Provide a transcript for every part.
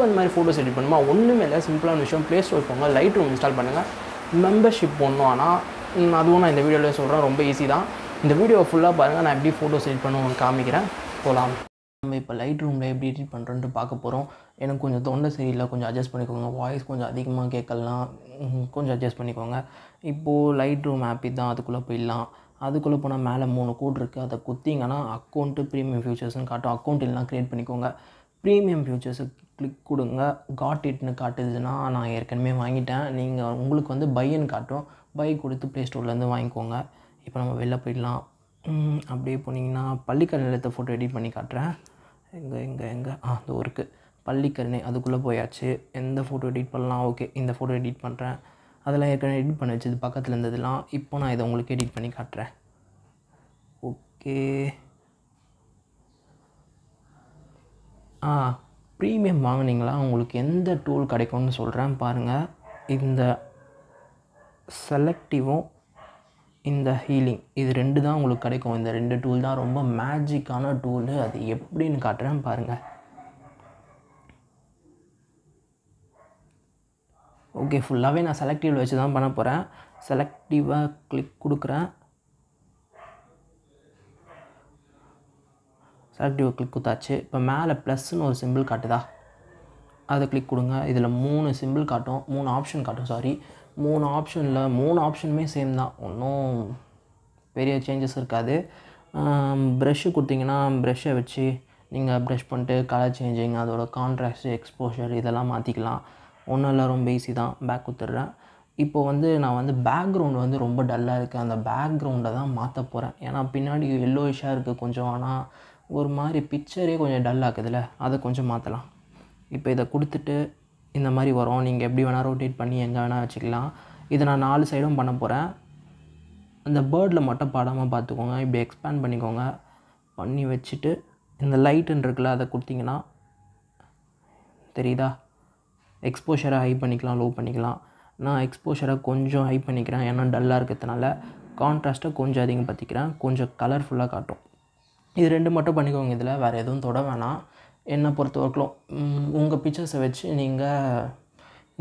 எதுக்கு அந்த மாதிரி ஃபோட்டோஸ் எடிட் பண்ணுமா ஒன்றுமே இல்லை சிம்பிளான விஷயம் ப்ளே ஸ்டோர் போங்க லைட் ரூம் இன்ஸ்டால் பண்ணுங்கள் மெம்பர்ஷிப் போடணும் ஆனால் அதுவும் நான் இந்த வீடியோவில் சொல்கிறேன் ரொம்ப ஈஸி தான் இந்த வீடியோ ஃபுல்லாக பாருங்கள் நான் எப்படி ஃபோட்டோஸ் எடிட் பண்ணுவோம்னு காமிக்கிறேன் போகலாம் நம்ம இப்போ லைட் ரூமில் எப்படி எடிட் பண்ணுறோன்ட்டு பார்க்க போகிறோம் எனக்கு கொஞ்சம் தொண்டை சரியில்லை கொஞ்சம் அட்ஜஸ்ட் பண்ணிக்கோங்க வாய்ஸ் கொஞ்சம் அதிகமாக கேட்கலாம் கொஞ்சம் அட்ஜஸ்ட் பண்ணிக்கோங்க இப்போது லைட் ரூம் ஆப்பி தான் அதுக்குள்ளே போயிடலாம் அதுக்குள்ளே போனால் மேலே மூணு கூட இருக்குது அதை குத்திங்கன்னா அக்கௌண்ட்டு ப்ரீமியம் ஃபியூச்சர்ஸ்னு காட்டும் அக்கௌண்ட் இல்லைனா க்ரியேட் பண்ணிக்கோங்க ப்ரீமியம் ஃபியூச்சர்ஸை கிளிக் கொடுங்க காட் இட்னு காட்டுதுன்னா நான் ஏற்கனவே வாங்கிட்டேன் நீங்கள் உங்களுக்கு வந்து பையன் காட்டும் பை கொடுத்து ப்ளே ஸ்டோர்லேருந்து வாங்கிக்கோங்க இப்போ நம்ம வெளில போயிடலாம் அப்படியே போனீங்கன்னா பள்ளிக்கல் நிலத்தை ஃபோட்டோ எடிட் பண்ணி காட்டுறேன் எங்கே எங்கே எங்கே ஆ அந்த ஒர்க்கு பள்ளிக்கரணை அதுக்குள்ளே போயாச்சு எந்த ஃபோட்டோ எடிட் பண்ணலாம் ஓகே இந்த ஃபோட்டோ எடிட் பண்ணுறேன் அதெல்லாம் ஏற்கனவே எடிட் பண்ணி வச்சது பக்கத்தில் இருந்ததுலாம் இப்போ நான் இதை உங்களுக்கு எடிட் பண்ணி காட்டுறேன் ஓகே ஆ ப்ரீமியம் வாங்கினீங்களா உங்களுக்கு எந்த டூல் கிடைக்கும்னு சொல்கிறேன் பாருங்கள் இந்த செலக்டிவும் இந்த ஹீலிங் இது ரெண்டு தான் உங்களுக்கு கிடைக்கும் இந்த ரெண்டு டூல் தான் ரொம்ப மேஜிக்கான டூலு அது எப்படின்னு காட்டுறேன் பாருங்கள் ஓகே ஃபுல்லாகவே நான் செலக்டிவ் வச்சு தான் பண்ண போகிறேன் செலக்டிவாக கிளிக் கொடுக்குறேன் செலக்டிவ் கிளிக் கொடுத்தாச்சு இப்போ மேலே ப்ளஸ்ன்னு ஒரு சிம்பிள் காட்டுதா அதை கிளிக் கொடுங்க இதில் மூணு சிம்பிள் காட்டும் மூணு ஆப்ஷன் காட்டும் சாரி மூணு ஆப்ஷனில் மூணு ஆப்ஷனுமே சேம் தான் ஒன்றும் பெரிய சேஞ்சஸ் இருக்காது ப்ரெஷ்ஷு கொடுத்தீங்கன்னா ப்ரெஷ்ஷை வச்சு நீங்கள் ப்ரெஷ் பண்ணிட்டு கலர் சேஞ்சிங் அதோட கான்ட்ராக்ட் எக்ஸ்போஷர் இதெல்லாம் மாற்றிக்கலாம் ஒன்றும் இல்லை ரொம்ப ஈஸி தான் பேக் கொடுத்துட்றேன் இப்போ வந்து நான் வந்து பேக்ரவுண்டு வந்து ரொம்ப டல்லாக இருக்குது அந்த பேக்ரவுண்டை தான் மாற்ற போகிறேன் ஏன்னா பின்னாடி எல்லோயிஷாக இருக்குது கொஞ்சம் ஆனால் ஒரு மாதிரி பிக்சரே கொஞ்சம் டல் ஆகுதுல்ல அதை கொஞ்சம் மாற்றலாம் இப்போ இதை கொடுத்துட்டு இந்த மாதிரி வரும் நீங்கள் எப்படி வேணால் ரொட்டேட் பண்ணி எங்கே வேணால் வச்சுக்கலாம் இதை நான் நாலு சைடும் பண்ண போகிறேன் அந்த பேர்டில் மட்டும் படாமல் பார்த்துக்கோங்க இப்படி எக்ஸ்பேண்ட் பண்ணிக்கோங்க பண்ணி வச்சுட்டு இந்த லைட்டுன்னு இருக்குல்ல அதை கொடுத்தீங்கன்னா தெரியுதா எக்ஸ்போஷரை ஹை பண்ணிக்கலாம் லோ பண்ணிக்கலாம் நான் எக்ஸ்போஷரை கொஞ்சம் ஹை பண்ணிக்கிறேன் ஏன்னா டல்லாக இருக்கிறதுனால கான்ட்ராஸ்ட்டை கொஞ்சம் அதிகம் பார்த்திக்கிறேன் கொஞ்சம் கலர்ஃபுல்லாக காட்டும் இது ரெண்டு மட்டும் பண்ணிக்கோங்க இதில் வேறு எதுவும் தொட வேணாம் என்னை பொறுத்த வரைக்கும் உங்கள் பிக்சர்ஸை வச்சு நீங்கள்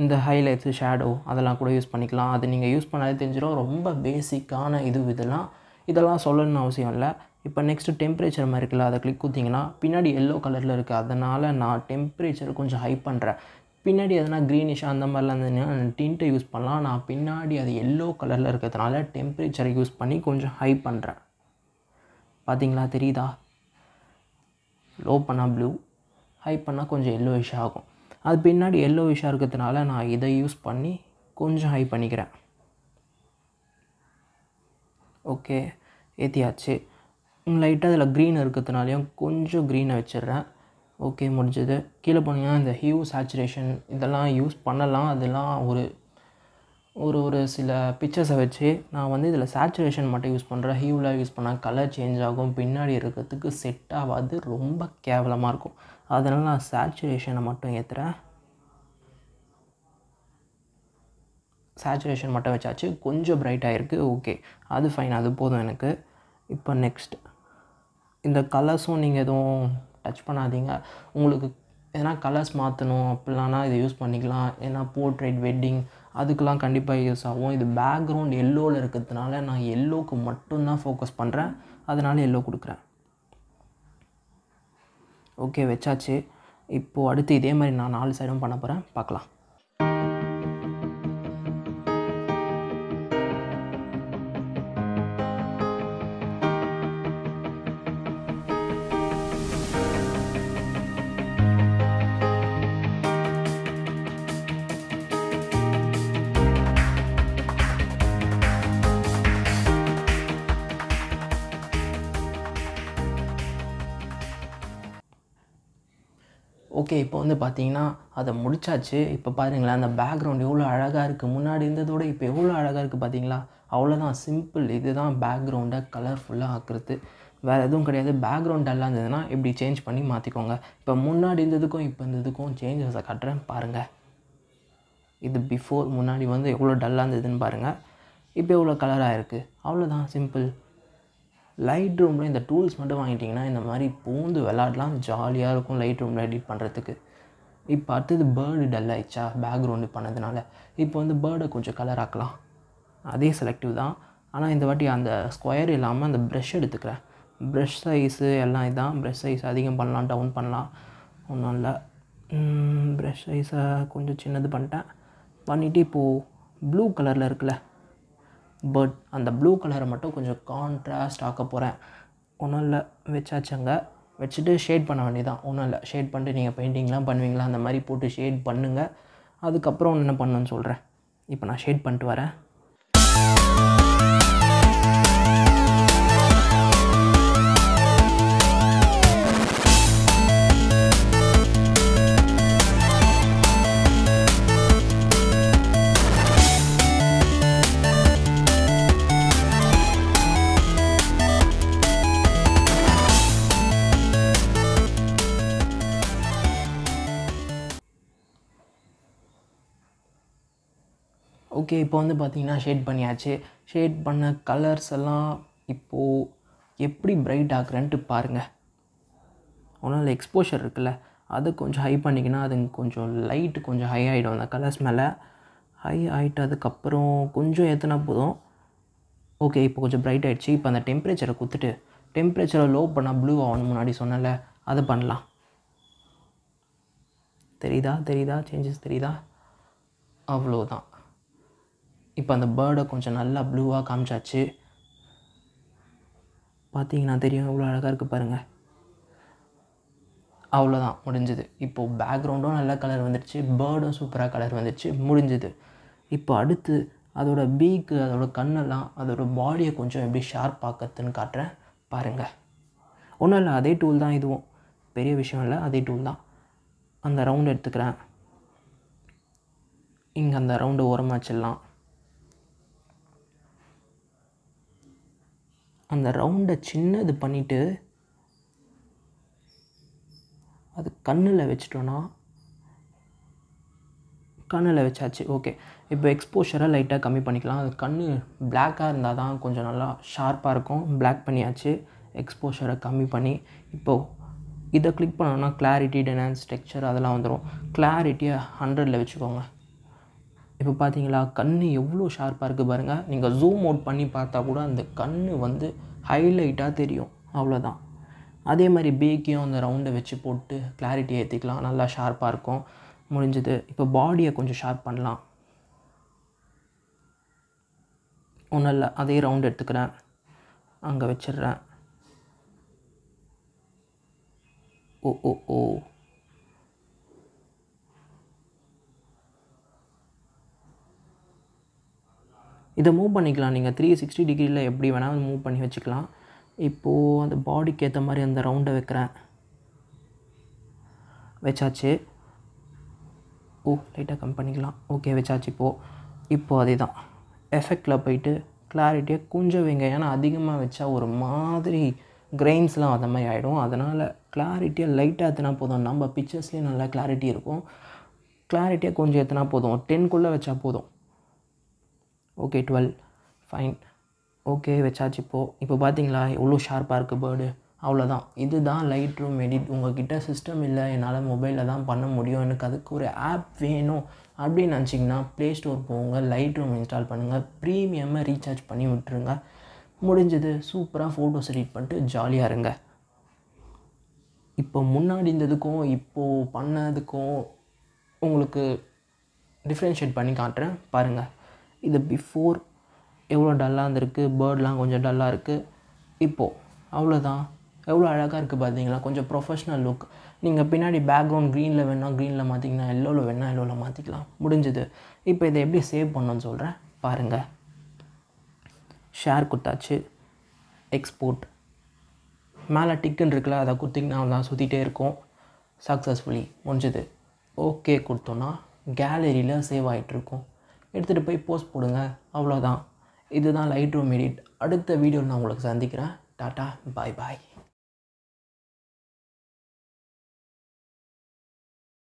இந்த ஹைலைட்ஸு ஷேடோ அதெல்லாம் கூட யூஸ் பண்ணிக்கலாம் அது நீங்கள் யூஸ் பண்ணாலே தெரிஞ்சிடும் ரொம்ப பேசிக்கான இது இதெல்லாம் இதெல்லாம் சொல்லணும்னு அவசியம் இல்லை இப்போ நெக்ஸ்ட்டு டெம்பரேச்சர் மாதிரி இருக்குல்ல அதை கிளிக் கொடுத்திங்கன்னா பின்னாடி எல்லோ கலரில் இருக்குது அதனால் நான் டெம்பரேச்சர் கொஞ்சம் ஹை பண்ணுறேன் பின்னாடி எதனா க்ரீனிஷ் அந்த மாதிரிலாம் இருந்ததுன்னா டின்ட்டை யூஸ் பண்ணலாம் நான் பின்னாடி அது எல்லோ கலரில் இருக்கிறதுனால டெம்பரேச்சரை யூஸ் பண்ணி கொஞ்சம் ஹை பண்ணுறேன் பார்த்தீங்களா தெரியுதா லோ பண்ணால் ப்ளூ ஹை பண்ணால் கொஞ்சம் எல்லோயிஷாக ஆகும் அது பின்னாடி எல்லோயிஷாக இருக்கிறதுனால நான் இதை யூஸ் பண்ணி கொஞ்சம் ஹை பண்ணிக்கிறேன் ஓகே ஏற்றியாச்சு லைட்டாக அதில் க்ரீன் இருக்கிறதுனாலையும் கொஞ்சம் க்ரீனை வச்சிடுறேன் ஓகே முடிஞ்சது கீழே போனீங்கன்னா இந்த ஹியூ சேச்சுரேஷன் இதெல்லாம் யூஸ் பண்ணலாம் அதெல்லாம் ஒரு ஒரு ஒரு சில பிக்சர்ஸை வச்சு நான் வந்து இதில் சேச்சுரேஷன் மட்டும் யூஸ் பண்ணுறேன் ஹியூவில் யூஸ் பண்ணால் கலர் சேஞ்ச் ஆகும் பின்னாடி இருக்கிறதுக்கு செட் ஆகாது ரொம்ப கேவலமாக இருக்கும் அதனால் நான் சேச்சுரேஷனை மட்டும் ஏற்றுறேன் சேச்சுரேஷன் மட்டும் வச்சாச்சு கொஞ்சம் ப்ரைட் இருக்குது ஓகே அது ஃபைன் அது போதும் எனக்கு இப்போ நெக்ஸ்ட் இந்த கலர்ஸும் நீங்கள் எதுவும் டச் பண்ணாதீங்க உங்களுக்கு எதனா கலர்ஸ் மாற்றணும் அப்படிலாம் இதை யூஸ் பண்ணிக்கலாம் ஏன்னா போர்ட்ரேட் வெட்டிங் அதுக்கெலாம் கண்டிப்பாக யூஸ் ஆகும் இது பேக்ரவுண்ட் எல்லோவில் இருக்கிறதுனால நான் எல்லோவுக்கு மட்டும்தான் ஃபோக்கஸ் பண்ணுறேன் அதனால் எல்லோ கொடுக்குறேன் ஓகே வச்சாச்சு இப்போது அடுத்து இதே மாதிரி நான் நாலு சைடும் பண்ண போகிறேன் பார்க்கலாம் ஓகே இப்போ வந்து பார்த்தீங்கன்னா அதை முடித்தாச்சு இப்போ பாருங்களேன் அந்த பேக்ரவுண்ட் எவ்வளோ அழகாக இருக்குது முன்னாடி இருந்ததோட இப்போ எவ்வளோ அழகாக இருக்குது பார்த்தீங்களா அவ்வளோதான் சிம்பிள் இதுதான் பேக்ரவுண்டை கலர்ஃபுல்லாக ஆக்குறது வேறு எதுவும் கிடையாது பேக்ரவுண்ட் எல்லாம் இருந்ததுன்னா இப்படி சேஞ்ச் பண்ணி மாற்றிக்கோங்க இப்போ முன்னாடி இருந்ததுக்கும் இப்போ இருந்ததுக்கும் சேஞ்சஸை கட்டுறேன் பாருங்கள் இது பிஃபோர் முன்னாடி வந்து எவ்வளோ டல்லாக இருந்ததுன்னு பாருங்கள் இப்போ எவ்வளோ கலராக இருக்குது அவ்வளோதான் சிம்பிள் லைட் ரூமில் இந்த டூல்ஸ் மட்டும் வாங்கிட்டிங்கன்னா இந்த மாதிரி பூந்து விளாடலாம் ஜாலியாக இருக்கும் லைட் ரூமில் எடிட் பண்ணுறதுக்கு இப்போ அடுத்தது பேர்டு டல் ஆயிடுச்சா பேக்ரவுண்டு பண்ணதுனால இப்போ வந்து பேர்டை கொஞ்சம் கலர் ஆக்கலாம் அதே செலக்டிவ் தான் ஆனால் இந்த வாட்டி அந்த ஸ்கொயர் இல்லாமல் அந்த ப்ரெஷ் எடுத்துக்கிறேன் ப்ரெஷ் சைஸு எல்லாம் இதான் ப்ரெஷ் சைஸ் அதிகம் பண்ணலாம் டவுன் பண்ணலாம் ஒன்றும் இல்லை ப்ரெஷ் சைஸை கொஞ்சம் சின்னது பண்ணிட்டேன் பண்ணிவிட்டு இப்போது ப்ளூ கலரில் இருக்குல்ல பட் அந்த ப்ளூ கலரை மட்டும் கொஞ்சம் கான்ட்ராஸ்ட் ஆக்க போகிறேன் ஒன்றும் இல்லை வச்சாச்சங்க வச்சுட்டு ஷேட் பண்ண வேண்டியதான் ஒன்றும் இல்லை ஷேட் பண்ணிட்டு நீங்கள் பெயிண்டிங்லாம் பண்ணுவீங்களா அந்த மாதிரி போட்டு ஷேட் பண்ணுங்கள் அதுக்கப்புறம் என்ன பண்ணுன்னு சொல்கிறேன் இப்போ நான் ஷேட் பண்ணிட்டு வரேன் ஓகே இப்போ வந்து பார்த்தீங்கன்னா ஷேட் பண்ணியாச்சு ஷேட் பண்ண கலர்ஸ் எல்லாம் இப்போது எப்படி பிரைட் ஆக்குறேன்ட்டு பாருங்கள் ஒன்றும் எக்ஸ்போஷர் இருக்குல்ல அதை கொஞ்சம் ஹை பண்ணிங்கன்னா அது கொஞ்சம் லைட்டு கொஞ்சம் ஹை ஆகிடும் அந்த கலர்ஸ் மேலே ஹை ஆகிட்டதுக்கப்புறம் கொஞ்சம் ஏற்றினா போதும் ஓகே இப்போ கொஞ்சம் பிரைட் ஆகிடுச்சு இப்போ அந்த டெம்பரேச்சரை கொடுத்துட்டு டெம்பரேச்சரை லோ பண்ணால் ப்ளூ ஆகணும் முன்னாடி சொன்னல அதை பண்ணலாம் தெரியுதா தெரியுதா சேஞ்சஸ் தெரியுதா அவ்வளோதான் இப்போ அந்த பேர்டை கொஞ்சம் நல்லா ப்ளூவாக காமிச்சாச்சு பார்த்தீங்கன்னா தெரியும் இவ்வளோ அழகாக இருக்குது பாருங்கள் அவ்வளோதான் முடிஞ்சுது இப்போது பேக்ரவுண்டும் நல்ல கலர் வந்துடுச்சு பேர்டும் சூப்பராக கலர் வந்துடுச்சு முடிஞ்சுது இப்போ அடுத்து அதோட பீக்கு அதோடய கண்ணெல்லாம் அதோட பாடியை கொஞ்சம் எப்படி ஷார்ப் பார்க்கறதுன்னு காட்டுறேன் பாருங்கள் ஒன்றும் இல்லை அதே டூல் தான் இதுவும் பெரிய விஷயம் இல்லை அதே டூல் தான் அந்த ரவுண்டு எடுத்துக்கிறேன் இங்கே அந்த ரவுண்டு ஓரமாக வச்சிடலாம் அந்த ரவுண்டை சின்னது பண்ணிவிட்டு அது கண்ணில் வச்சிட்டோன்னா கண்ணில் வச்சாச்சு ஓகே இப்போ எக்ஸ்போஷரை லைட்டாக கம்மி பண்ணிக்கலாம் அது கண் பிளாக்காக இருந்தால் தான் கொஞ்சம் நல்லா ஷார்ப்பாக இருக்கும் பிளாக் பண்ணியாச்சு எக்ஸ்போஷரை கம்மி பண்ணி இப்போது இதை கிளிக் பண்ணோன்னா கிளாரிட்டி டெனான்ஸ் ஸ்ட்ரக்சர் அதெல்லாம் வந்துடும் கிளாரிட்டியை ஹண்ட்ரடில் வச்சுக்கோங்க இப்போ பார்த்தீங்களா கண் எவ்வளோ ஷார்ப்பாக இருக்குது பாருங்கள் நீங்கள் ஜூம் அவுட் பண்ணி பார்த்தா கூட அந்த கண் வந்து ஹைலைட்டாக தெரியும் அவ்வளோதான் அதே மாதிரி பேக்கியும் அந்த ரவுண்டை வச்சு போட்டு கிளாரிட்டி ஏற்றிக்கலாம் நல்லா ஷார்ப்பாக இருக்கும் முடிஞ்சது இப்போ பாடியை கொஞ்சம் ஷார்ப் பண்ணலாம் ஒன்றும் இல்லை அதே ரவுண்ட் எடுத்துக்கிறேன் அங்கே வச்சிடுறேன் ஓ ஓ ஓ இதை மூவ் பண்ணிக்கலாம் நீங்கள் த்ரீ சிக்ஸ்டி டிகிரியில் எப்படி வேணால் மூவ் பண்ணி வச்சுக்கலாம் இப்போது அந்த பாடிக்கு ஏற்ற மாதிரி அந்த ரவுண்டை வைக்கிறேன் வச்சாச்சு ஓ லைட்டாக கம் பண்ணிக்கலாம் ஓகே வச்சாச்சு இப்போது இப்போது அதே தான் எஃபெக்டில் போயிட்டு கிளாரிட்டியாக கொஞ்சம் வைங்க ஏன்னா அதிகமாக வச்சா ஒரு மாதிரி கிரெயின்ஸ்லாம் அந்த மாதிரி ஆகிடும் அதனால் கிளாரிட்டியாக லைட்டாக எத்தனா போதும் நம்ம பிக்சர்ஸ்லேயும் நல்லா கிளாரிட்டி இருக்கும் கிளாரிட்டியாக கொஞ்சம் எத்தனா போதும் டென்குள்ளே வச்சா போதும் ஓகே டுவெல் ஃபைன் ஓகே வச்சாச்சு இப்போது இப்போ பார்த்தீங்களா எவ்வளோ ஷார்ப்பாக இருக்குது பேர்டு அவ்வளோதான் இது தான் லைட் ரூம் எடிட் உங்கள்கிட்ட சிஸ்டம் இல்லை என்னால் மொபைலில் தான் பண்ண முடியும் எனக்கு அதுக்கு ஒரு ஆப் வேணும் அப்படின்னு நினச்சிங்கன்னா ப்ளே ஸ்டோர் போங்க லைட் ரூம் இன்ஸ்டால் பண்ணுங்கள் ப்ரீமியமாக ரீசார்ஜ் பண்ணி விட்டுருங்க முடிஞ்சது சூப்பராக ஃபோட்டோஸ் எடிட் பண்ணிட்டு ஜாலியாக இருங்க இப்போ முன்னாடி இருந்ததுக்கும் இப்போது பண்ணதுக்கும் உங்களுக்கு டிஃப்ரென்ஷியேட் பண்ணி காட்டுறேன் பாருங்கள் இது பிஃபோர் எவ்வளோ டல்லாக இருந்திருக்கு பேர்ட்லாம் கொஞ்சம் டல்லாக இருக்குது இப்போது அவ்வளோதான் எவ்வளோ அழகாக இருக்குது பார்த்தீங்களா கொஞ்சம் ப்ரொஃபஷ்னல் லுக் நீங்கள் பின்னாடி பேக்ரவுண்ட் க்ரீனில் வேணால் க்ரீனில் மாற்றிங்கன்னா எல்லோவில் வேணால் எல்லோவில் மாற்றிக்கலாம் முடிஞ்சுது இப்போ இதை எப்படி சேவ் பண்ணணும்னு சொல்கிறேன் பாருங்கள் ஷேர் கொடுத்தாச்சு எக்ஸ்போர்ட் மேலே டிக்குன்னு இருக்குல்ல அதை கொடுத்திங்கன்னா தான் சுற்றிகிட்டே இருக்கும் சக்ஸஸ்ஃபுல்லி முடிஞ்சுது ஓகே கொடுத்தோன்னா கேலரியில் சேவ் ஆகிட்டுருக்கும் எடுத்துகிட்டு போய் போஸ்ட் போடுங்க அவ்வளோதான் இதுதான் லைட் ரூம் எடிட் அடுத்த வீடியோவில் நான் உங்களுக்கு சந்திக்கிறேன் டாட்டா பாய் பாய்